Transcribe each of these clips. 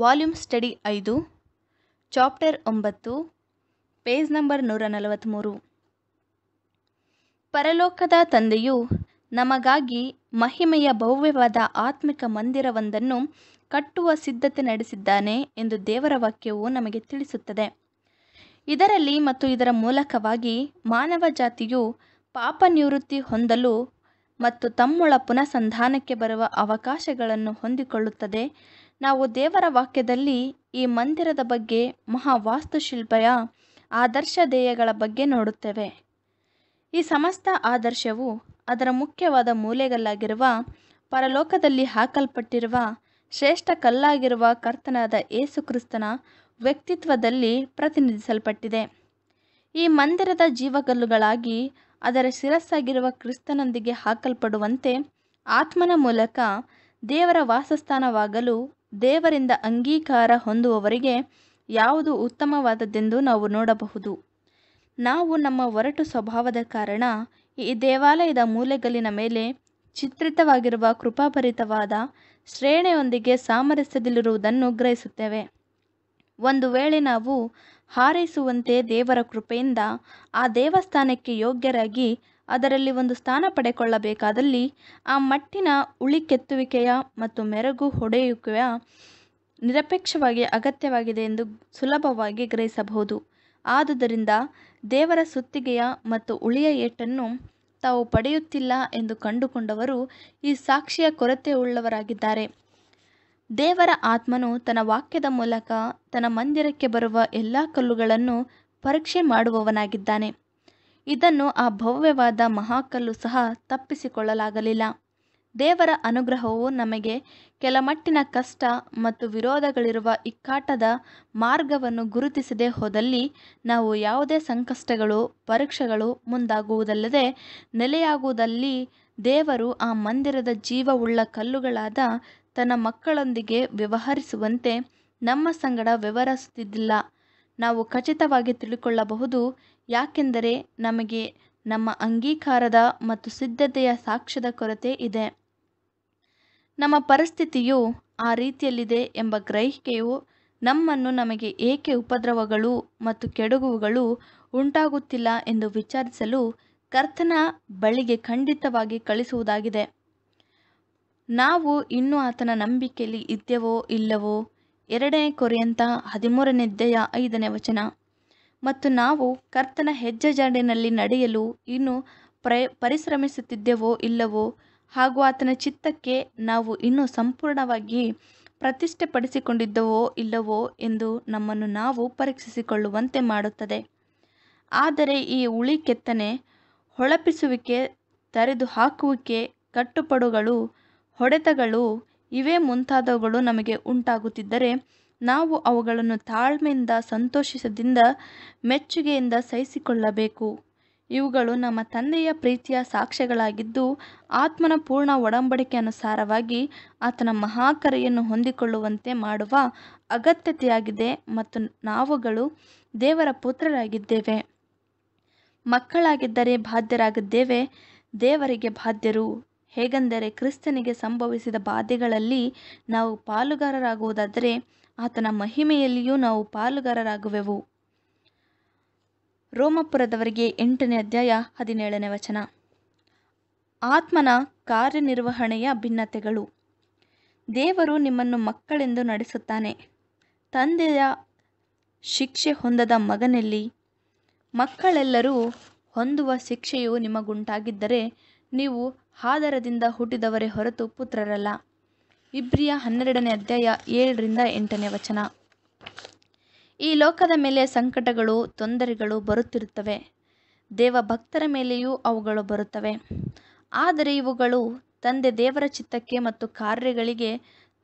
volume study ಐದು chapter ಒಂಬತ್ತು page number ನೂರ ನಲವತ್ತ್ಮೂರು ಪರಲೋಕದ ತಂದೆಯು ನಮಗಾಗಿ ಮಹಿಮೆಯ ಭವ್ಯವಾದ ಆತ್ಮಿಕ ಮಂದಿರವೊಂದನ್ನು ಕಟ್ಟುವ ಸಿದ್ಧತೆ ನಡೆಸಿದ್ದಾನೆ ಎಂದು ದೇವರ ವಾಕ್ಯವು ನಮಗೆ ತಿಳಿಸುತ್ತದೆ ಇದರಲ್ಲಿ ಮತ್ತು ಇದರ ಮೂಲಕವಾಗಿ ಮಾನವ ಜಾತಿಯು ಪಾಪ ನಿವೃತ್ತಿ ಹೊಂದಲು ಮತ್ತು ತಮ್ಮೊಳ ಸಂಧಾನಕ್ಕೆ ಬರುವ ಅವಕಾಶಗಳನ್ನು ಹೊಂದಿಕೊಳ್ಳುತ್ತದೆ ನಾವು ದೇವರ ವಾಕ್ಯದಲ್ಲಿ ಈ ಮಂದಿರದ ಬಗ್ಗೆ ಮಹಾ ವಾಸ್ತುಶಿಲ್ಪಯ ಆದರ್ಶ ಧ್ಯೇಯಗಳ ಬಗ್ಗೆ ನೋಡುತ್ತೇವೆ ಈ ಸಮಸ್ತ ಆದರ್ಶವು ಅದರ ಮುಖ್ಯವಾದ ಮೂಲೆಗಲ್ಲಾಗಿರುವ ಪರಲೋಕದಲ್ಲಿ ಹಾಕಲ್ಪಟ್ಟಿರುವ ಶ್ರೇಷ್ಠ ಕಲ್ಲಾಗಿರುವ ಕರ್ತನಾದ ಏಸುಕ್ರಿಸ್ತನ ವ್ಯಕ್ತಿತ್ವದಲ್ಲಿ ಪ್ರತಿನಿಧಿಸಲ್ಪಟ್ಟಿದೆ ಈ ಮಂದಿರದ ಜೀವಗಲ್ಲುಗಳಾಗಿ ಅದರ ಶಿರಸ್ಸಾಗಿರುವ ಕ್ರಿಸ್ತನೊಂದಿಗೆ ಹಾಕಲ್ಪಡುವಂತೆ ಆತ್ಮನ ಮೂಲಕ ದೇವರ ವಾಸಸ್ಥಾನವಾಗಲು ದೇವರಿಂದ ಅಂಗೀಕಾರ ಹೊಂದುವವರಿಗೆ ಯಾವುದು ಉತ್ತಮವಾದದ್ದೆಂದು ನಾವು ನೋಡಬಹುದು ನಾವು ನಮ್ಮ ಒರಟು ಸ್ವಭಾವದ ಕಾರಣ ಈ ದೇವಾಲಯದ ಮೂಲೆಗಲ್ಲಿನ ಮೇಲೆ ಚಿತ್ರಿತವಾಗಿರುವ ಕೃಪಾಭರಿತವಾದ ಶ್ರೇಣಿಯೊಂದಿಗೆ ಸಾಮರಸ್ಯದಲ್ಲಿರುವುದನ್ನು ಗ್ರಹಿಸುತ್ತೇವೆ ಒಂದು ವೇಳೆ ನಾವು ಹಾರೈಸುವಂತೆ ದೇವರ ಕೃಪೆಯಿಂದ ಆ ದೇವಸ್ಥಾನಕ್ಕೆ ಯೋಗ್ಯರಾಗಿ ಅದರಲ್ಲಿ ಒಂದು ಸ್ಥಾನ ಪಡೆಕೊಳ್ಳಬೇಕಾದಲ್ಲಿ ಆ ಮಟ್ಟಿನ ಉಳಿಕೆತ್ತುವಿಕೆಯ ಮತ್ತು ಮೆರಗು ಹೊಡೆಯುವಿಕೆಯ ನಿರಪೇಕ್ಷವಾಗಿ ಅಗತ್ಯವಾಗಿದೆ ಎಂದು ಸುಲಭವಾಗಿ ಗ್ರಹಿಸಬಹುದು ಆದುದರಿಂದ ದೇವರ ಸುತ್ತಿಗೆಯ ಮತ್ತು ಉಳಿಯ ಏಟನ್ನು ತಾವು ಪಡೆಯುತ್ತಿಲ್ಲ ಎಂದು ಕಂಡುಕೊಂಡವರು ಈ ಸಾಕ್ಷಿಯ ಉಳ್ಳವರಾಗಿದ್ದಾರೆ ದೇವರ ಆತ್ಮನು ತನ್ನ ವಾಕ್ಯದ ಮೂಲಕ ತನ್ನ ಮಂದಿರಕ್ಕೆ ಬರುವ ಎಲ್ಲ ಕಲ್ಲುಗಳನ್ನು ಪರೀಕ್ಷೆ ಮಾಡುವವನಾಗಿದ್ದಾನೆ ಇದನ್ನು ಆ ಭವ್ಯವಾದ ಮಹಾಕಲ್ಲು ಸಹ ತಪ್ಪಿಸಿಕೊಳ್ಳಲಾಗಲಿಲ್ಲ ದೇವರ ಅನುಗ್ರಹವು ನಮಗೆ ಕೆಲಮಟ್ಟಿನ ಕಷ್ಟ ಮತ್ತು ವಿರೋಧಗಳಿರುವ ಇಕ್ಕಾಟದ ಮಾರ್ಗವನ್ನು ಗುರುತಿಸದೆ ಹೋದಲ್ಲಿ ನಾವು ಯಾವುದೇ ಸಂಕಷ್ಟಗಳು ಪರೀಕ್ಷೆಗಳು ಮುಂದಾಗುವುದಲ್ಲದೆ ನೆಲೆಯಾಗುವುದಲ್ಲಿ ದೇವರು ಆ ಮಂದಿರದ ಜೀವವುಳ್ಳ ಕಲ್ಲುಗಳಾದ ತನ್ನ ಮಕ್ಕಳೊಂದಿಗೆ ವ್ಯವಹರಿಸುವಂತೆ ನಮ್ಮ ಸಂಗಡ ವ್ಯವಹರಿಸುತ್ತಿದ್ದಿಲ್ಲ ನಾವು ಖಚಿತವಾಗಿ ತಿಳಿಕೊಳ್ಳಬಹುದು ಯಾಕೆಂದರೆ ನಮಗೆ ನಮ್ಮ ಅಂಗೀಕಾರದ ಮತ್ತು ಸಿದ್ಧತೆಯ ಸಾಕ್ಷ್ಯದ ಕೊರತೆ ಇದೆ ನಮ್ಮ ಪರಿಸ್ಥಿತಿಯು ಆ ರೀತಿಯಲ್ಲಿದೆ ಎಂಬ ಗ್ರಹಿಕೆಯು ನಮ್ಮನ್ನು ನಮಗೆ ಏಕೆ ಉಪದ್ರವಗಳು ಮತ್ತು ಕೆಡುಗುಗಳು ಉಂಟಾಗುತ್ತಿಲ್ಲ ಎಂದು ವಿಚಾರಿಸಲು ಕರ್ತನ ಬಳಿಗೆ ಖಂಡಿತವಾಗಿ ಕಳಿಸುವುದಾಗಿದೆ ನಾವು ಇನ್ನೂ ಆತನ ನಂಬಿಕೆಯಲ್ಲಿ ಇದ್ದೇವೋ ಇಲ್ಲವೋ ಎರಡನೇ ಕೊರಿಯಂತ ಹದಿಮೂರನೆದ್ದೆಯ ಐದನೇ ವಚನ ಮತ್ತು ನಾವು ಕರ್ತನ ಹೆಜ್ಜೆ ಜಾಡಿನಲ್ಲಿ ನಡೆಯಲು ಇನ್ನು ಪ್ರಯ ಪರಿಶ್ರಮಿಸುತ್ತಿದ್ದೆವೋ ಇಲ್ಲವೋ ಹಾಗೂ ಆತನ ಚಿತ್ತಕ್ಕೆ ನಾವು ಇನ್ನೂ ಸಂಪೂರ್ಣವಾಗಿ ಪ್ರತಿಷ್ಠೆಪಡಿಸಿಕೊಂಡಿದ್ದವೋ ಇಲ್ಲವೋ ಎಂದು ನಮ್ಮನ್ನು ನಾವು ಪರೀಕ್ಷಿಸಿಕೊಳ್ಳುವಂತೆ ಮಾಡುತ್ತದೆ ಆದರೆ ಈ ಉಳಿ ಕೆತ್ತನೆ ಹೊಳಪಿಸುವಿಕೆ ತರೆದು ಹಾಕುವಿಕೆ ಕಟ್ಟುಪಡುಗಳು ಹೊಡೆತಗಳು ಇವೇ ಮುಂತಾದವುಗಳು ನಮಗೆ ಉಂಟಾಗುತ್ತಿದ್ದರೆ ನಾವು ಅವುಗಳನ್ನು ತಾಳ್ಮೆಯಿಂದ ಸಂತೋಷದಿಂದ ಮೆಚ್ಚುಗೆಯಿಂದ ಸಹಿಸಿಕೊಳ್ಳಬೇಕು ಇವುಗಳು ನಮ್ಮ ತಂದೆಯ ಪ್ರೀತಿಯ ಸಾಕ್ಷ್ಯಗಳಾಗಿದ್ದು ಆತ್ಮನ ಪೂರ್ಣ ಒಡಂಬಡಿಕೆ ಅನುಸಾರವಾಗಿ ಆತನ ಮಹಾಕರೆಯನ್ನು ಹೊಂದಿಕೊಳ್ಳುವಂತೆ ಮಾಡುವ ಅಗತ್ಯತೆಯಾಗಿದೆ ಮತ್ತು ನಾವುಗಳು ದೇವರ ಪುತ್ರರಾಗಿದ್ದೇವೆ ಮಕ್ಕಳಾಗಿದ್ದರೆ ಬಾಧ್ಯರಾಗಿದ್ದೇವೆ ದೇವರಿಗೆ ಬಾಧ್ಯರು ಹೇಗೆಂದರೆ ಕ್ರಿಸ್ತನಿಗೆ ಸಂಭವಿಸಿದ ಬಾಧೆಗಳಲ್ಲಿ ನಾವು ಪಾಲುಗಾರರಾಗುವುದಾದರೆ ಆತನ ಮಹಿಮೆಯಲ್ಲಿಯೂ ನಾವು ಪಾಲುಗಾರರಾಗುವೆವು ರೋಮಪುರದವರಿಗೆ ಎಂಟನೇ ಅಧ್ಯಾಯ ಹದಿನೇಳನೇ ವಚನ ಆತ್ಮನ ಕಾರ್ಯನಿರ್ವಹಣೆಯ ಭಿನ್ನತೆಗಳು ದೇವರು ನಿಮ್ಮನ್ನು ಮಕ್ಕಳೆಂದು ನಡೆಸುತ್ತಾನೆ ತಂದೆಯ ಶಿಕ್ಷೆ ಹೊಂದದ ಮಗನಲ್ಲಿ ಮಕ್ಕಳೆಲ್ಲರೂ ಹೊಂದುವ ಶಿಕ್ಷೆಯು ನಿಮಗುಂಟಾಗಿದ್ದರೆ ನೀವು ಹಾದರದಿಂದ ಹುಟ್ಟಿದವರೇ ಹೊರತು ಪುತ್ರರಲ್ಲ ಇಬ್ರಿಯ ಹನ್ನೆರಡನೇ ಅಧ್ಯಾಯ ಏಳರಿಂದ ಎಂಟನೇ ವಚನ ಈ ಲೋಕದ ಮೇಲೆ ಸಂಕಟಗಳು ತೊಂದರೆಗಳು ಬರುತ್ತಿರುತ್ತವೆ ದೇವ ಭಕ್ತರ ಮೇಲೆಯೂ ಅವುಗಳು ಬರುತ್ತವೆ ಆದರೆ ಇವುಗಳು ತಂದೆ ದೇವರ ಚಿತ್ತಕ್ಕೆ ಮತ್ತು ಕಾರ್ಯಗಳಿಗೆ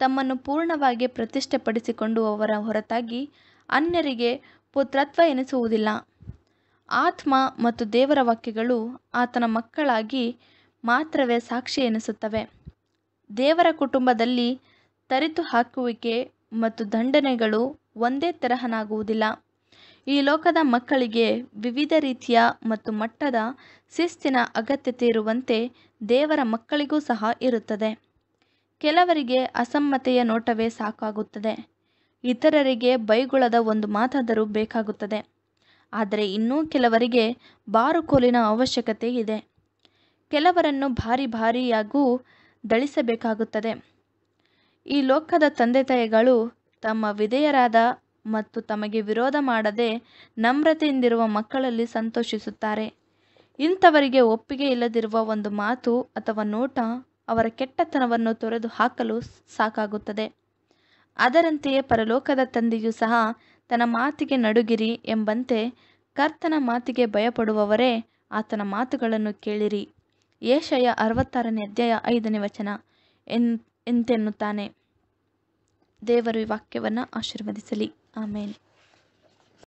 ತಮ್ಮನ್ನು ಪೂರ್ಣವಾಗಿ ಪ್ರತಿಷ್ಠೆಪಡಿಸಿಕೊಂಡು ಅವರ ಹೊರತಾಗಿ ಅನ್ಯರಿಗೆ ಪುತ್ರತ್ವ ಎನಿಸುವುದಿಲ್ಲ ಆತ್ಮ ಮತ್ತು ದೇವರ ವಾಕ್ಯಗಳು ಆತನ ಮಕ್ಕಳಾಗಿ ಮಾತ್ರವೇ ಸಾಕ್ಷಿ ಎನಿಸುತ್ತವೆ ದೇವರ ಕುಟುಂಬದಲ್ಲಿ ತರಿತು ಹಾಕುವಿಕೆ ಮತ್ತು ದಂಡನೆಗಳು ಒಂದೇ ತರಹನಾಗುವುದಿಲ್ಲ ಈ ಲೋಕದ ಮಕ್ಕಳಿಗೆ ವಿವಿಧ ರೀತಿಯ ಮತ್ತು ಮಟ್ಟದ ಶಿಸ್ತಿನ ಅಗತ್ಯತೆ ಇರುವಂತೆ ದೇವರ ಮಕ್ಕಳಿಗೂ ಸಹ ಇರುತ್ತದೆ ಕೆಲವರಿಗೆ ಅಸಮ್ಮತೆಯ ನೋಟವೇ ಸಾಕಾಗುತ್ತದೆ ಇತರರಿಗೆ ಬೈಗುಳದ ಒಂದು ಮಾತಾದರೂ ಬೇಕಾಗುತ್ತದೆ ಆದರೆ ಇನ್ನೂ ಕೆಲವರಿಗೆ ಬಾರುಕೋಲಿನ ಅವಶ್ಯಕತೆ ಇದೆ ಕೆಲವರನ್ನು ಭಾರಿ ಭಾರಿಯಾಗೂ ದಳಿಸಬೇಕಾಗುತ್ತದೆ ಈ ಲೋಕದ ತಂದೆ ತಾಯಿಗಳು ತಮ್ಮ ವಿಧೇಯರಾದ ಮತ್ತು ತಮಗೆ ವಿರೋಧ ಮಾಡದೆ ನಮ್ರತೆಯಿಂದಿರುವ ಮಕ್ಕಳಲ್ಲಿ ಸಂತೋಷಿಸುತ್ತಾರೆ ಇಂಥವರಿಗೆ ಒಪ್ಪಿಗೆ ಇಲ್ಲದಿರುವ ಒಂದು ಮಾತು ಅಥವಾ ನೋಟ ಅವರ ಕೆಟ್ಟತನವನ್ನು ತೊರೆದು ಹಾಕಲು ಸಾಕಾಗುತ್ತದೆ ಅದರಂತೆಯೇ ಪರಲೋಕದ ತಂದೆಯೂ ಸಹ ತನ್ನ ಮಾತಿಗೆ ನಡುಗಿರಿ ಎಂಬಂತೆ ಕರ್ತನ ಮಾತಿಗೆ ಭಯಪಡುವವರೇ ಆತನ ಮಾತುಗಳನ್ನು ಕೇಳಿರಿ ಯೆಶಯ ಅರವತ್ತಾರನೇ ಅಧ್ಯಾಯ ಐದನೇ ವಚನ ಎನ್ ಎಂತೆನ್ನುತ್ತಾನೆ ದೇವರು ಈ ವಾಕ್ಯವನ್ನು ಆಶೀರ್ವದಿಸಲಿ ಆಮೇಲೆ